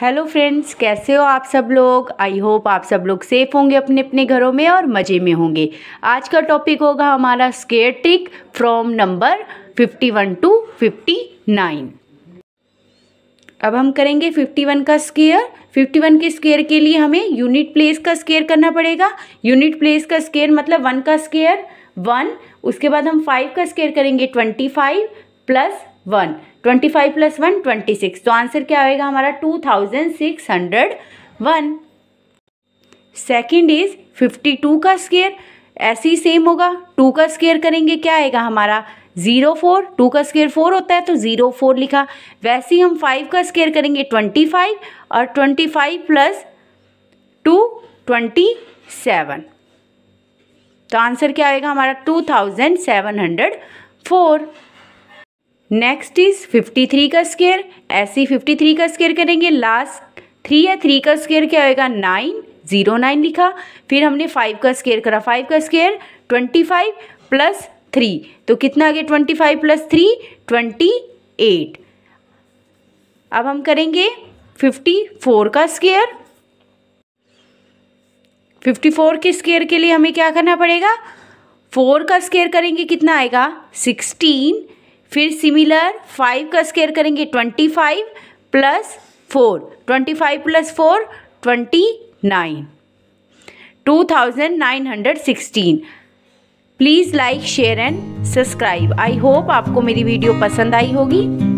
hello friends कैसे हो आप सब लोग आई होप आप सब लोग सेफ होंगे अपने अपने घरों में और मज़े में होंगे आज का टॉपिक होगा हमारा square trick from number 51 to 59 अब हम करेंगे 51 का स्केयर 51 के स्केयर के लिए हमें यूनिट प्लेस का स्केयर करना पड़ेगा यूनिट प्लेस का स्केयर मतलब वन का स्केयर वन उसके बाद हम फाइव का स्केयर करेंगे twenty five plus one twenty five plus one twenty six तो आंसर क्या आएगा हमारा two thousand six hundred one second is fifty two का स्केयर ऐसे ही सेम होगा टू का स्केयर करेंगे क्या आएगा हमारा ज़ीरो फोर टू का स्केयर फोर होता है तो ज़ीरो फोर लिखा वैसे ही हम फाइव का स्केयर करेंगे ट्वेंटी फाइव और twenty five plus two twenty seven तो आंसर क्या आएगा हमारा two thousand seven hundred four next is 53 का स्केयर ऐसे ही 53 का स्केयर करेंगे लास्ट थ्री या थ्री का स्केयर क्या होएगा नाइन जीरो नाइन लिखा फिर हमने फाइव का स्केयर करा फाइव का square twenty five plus three तो कितना आ गया twenty five plus three twenty eight अब हम करेंगे फिफ्टी फोर का स्केयर फिफ्टी फोर के स्केयर के लिए हमें क्या करना पड़ेगा फोर का स्केयर करेंगे कितना आएगा सिक्सटीन फिर सिमिलर फाइव का स्केयर करेंगे twenty five plus four twenty five plus four twenty nine two thousand nine hundred sixteen please like share and subscribe I hope आपको मेरी वीडियो पसंद आई होगी